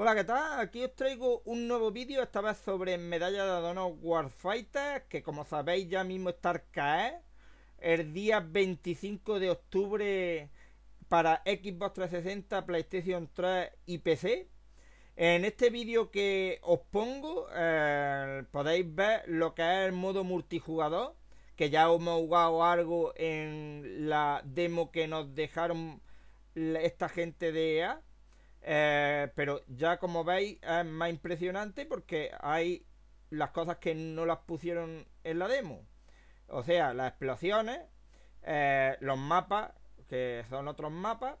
Hola, ¿qué tal? Aquí os traigo un nuevo vídeo, esta vez sobre medalla de Adonos Warfighter, que como sabéis ya mismo está caer el día 25 de octubre para Xbox 360, PlayStation 3 y PC. En este vídeo que os pongo eh, podéis ver lo que es el modo multijugador, que ya hemos jugado algo en la demo que nos dejaron esta gente de EA eh, pero ya como veis es más impresionante porque hay las cosas que no las pusieron en la demo. O sea, las explosiones, eh, los mapas, que son otros mapas.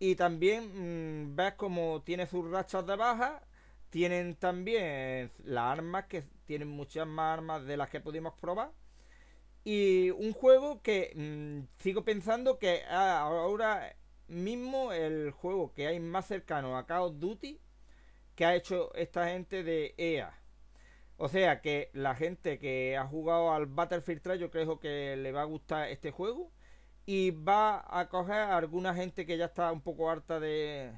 Y también mm, ves como tiene sus rachas de baja. Tienen también las armas, que tienen muchas más armas de las que pudimos probar. Y un juego que mm, sigo pensando que ah, ahora mismo el juego que hay más cercano a Call of Duty que ha hecho esta gente de EA. O sea que la gente que ha jugado al Battlefield 3 yo creo que le va a gustar este juego y va a coger a alguna gente que ya está un poco harta de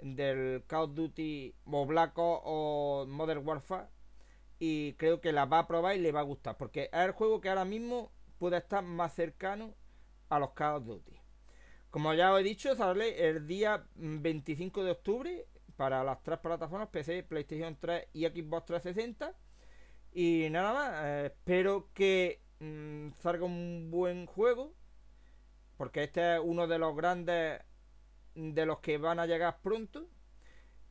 del Call of Duty o Black Ops o Modern Warfare y creo que la va a probar y le va a gustar porque es el juego que ahora mismo puede estar más cercano a los Call of Duty. Como ya os he dicho, sale el día 25 de octubre para las tres plataformas PC, PlayStation 3 y Xbox 360. Y nada más, eh, espero que mm, salga un buen juego, porque este es uno de los grandes de los que van a llegar pronto.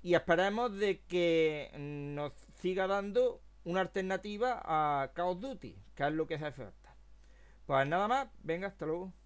Y esperemos de que mm, nos siga dando una alternativa a Call of Duty, que es lo que hace falta. Pues nada más, venga, hasta luego.